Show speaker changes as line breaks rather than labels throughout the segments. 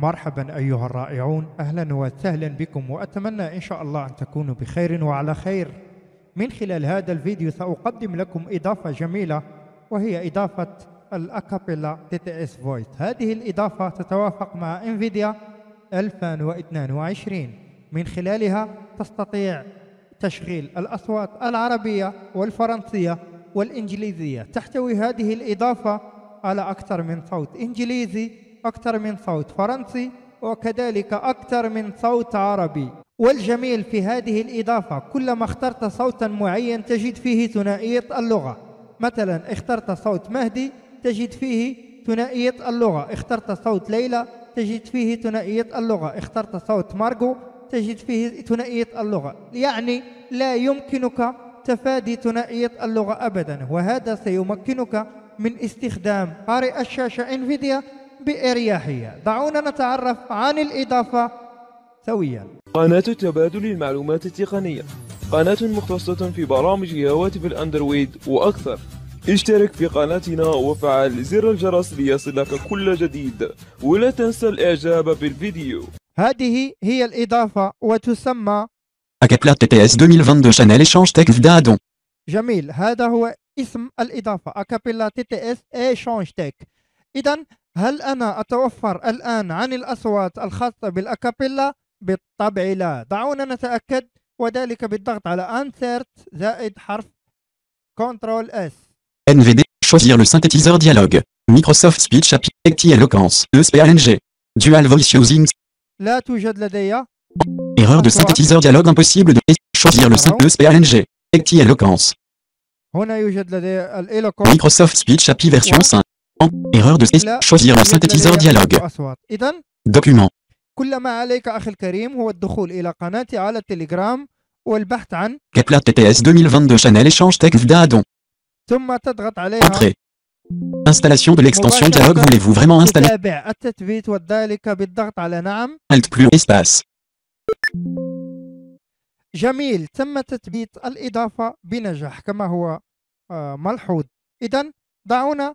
مرحبا أيها الرائعون أهلا وسهلا بكم وأتمنى إن شاء الله أن تكونوا بخير وعلى خير من خلال هذا الفيديو سأقدم لكم إضافة جميلة وهي إضافة الأكابيلا تي تي اس فويس هذه الإضافة تتوافق مع انفيديا 2022 من خلالها تستطيع تشغيل الأصوات العربية والفرنسية والإنجليزية تحتوي هذه الإضافة على أكثر من صوت إنجليزي أكثر من صوت فرنسي وكذلك أكثر من صوت عربي والجميل في هذه الإضافة كلما اخترت صوتا معين تجد فيه ثنائية اللغة مثلا اخترت صوت مهدي تجد فيه ثنائية اللغة اخترت صوت ليلى تجد فيه ثنائية اللغة اخترت صوت مارغو تجد فيه ثنائية اللغة يعني لا يمكنك تفادي ثنائية اللغة أبدا وهذا سيمكنك من استخدام قارئ الشاشة انفيديا بإريحية دعونا نتعرف عن الإضافة سويا
قناة تبادل المعلومات التقنية قناة مختصة في برامج هواتف الأندرويد وأكثر اشترك في قناتنا وفعل زر الجرس ليصلك كل جديد ولا تنسى الإعجاب بالفيديو
هذه هي الإضافة وتسمى أكابلا
تي تي اس 2022 شانال إيشانج تك دادون
جميل هذا هو اسم الإضافة أكابيلا تي تي اس إشانج تك إذا هل أنا أتوفر الآن عن الأصوات الخاصة بالأكابيلا؟ بالطبع لا دعونا نتأكد وذلك بالضغط على Insert زائد حرف Ctrl S
NVD Choisir le synthétiseur dialogue Microsoft Speech Applied Eloquence ESPNG. Dual Voice Using
لا توجد لدي Erreur de synthétiseur
dialogue impossible de Choisir le ESPNG. ESPLNG Eloquence
هنا يوجد لدي الإيلوكوم Microsoft Speech API version 5 en erreur de S. Choisir le synthétiseur dialogue. Document. كل ما عليك أخي الكريم هو الدخول إلى قناتي على التليجرام والبحث عن
كابلا تي تي اس 2022 شانل échange تك فدادون
ثم تضغط عليها Entrée.
Installation de l'extension dialogue voulez-vous vraiment installer
تتابع التثبيت وذلك بالضغط على نعم
Alt plus espace
جميل تم تثبيت الإضافة بنجاح كما هو ملحوظ إذا دعونا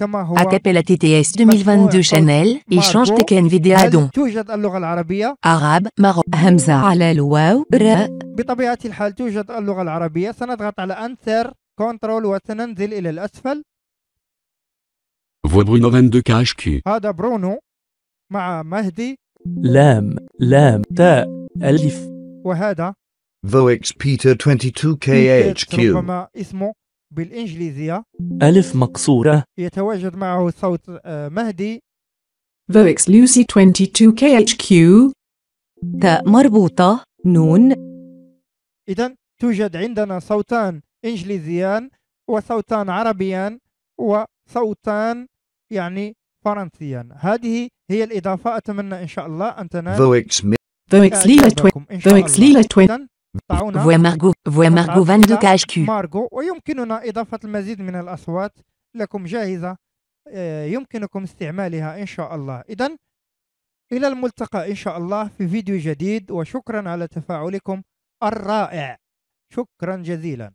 Acapella
TTS 2022 Chanel, échange
اللغة العربية
Arabe, Maroc, همزة على الواو, راء.
بطبيعة الحال توجد اللغة العربية سنضغط على أنسر كنترول وسننزل إلى الأسفل. Voix Bruno 22 KHQ. هذا برونو مع مهدي. لام لام تاء ألف. وهذا. Voix Peter 22 KHQ. ربما اسمه بالإنجليزية ألف مقصورة يتواجد معه صوت آه، مهدي
Vox Lucy 22 KHQ تاء مربوطة نون
إذا توجد عندنا صوتان إنجليزيان وصوتان عربيان وصوتان يعني فرنسيان هذه هي الإضافة أتمنى إن شاء الله أن تنال Vox Lila 22 Voix Margot, voix Margot 22 KHQ. مارغو ويمكننا إضافة المزيد من الأصوات لكم جاهزة آه، يمكنكم استعمالها إن شاء الله إذا إلى الملتقى إن شاء الله في فيديو جديد وشكرا على تفاعلكم الرائع شكرا جزيلا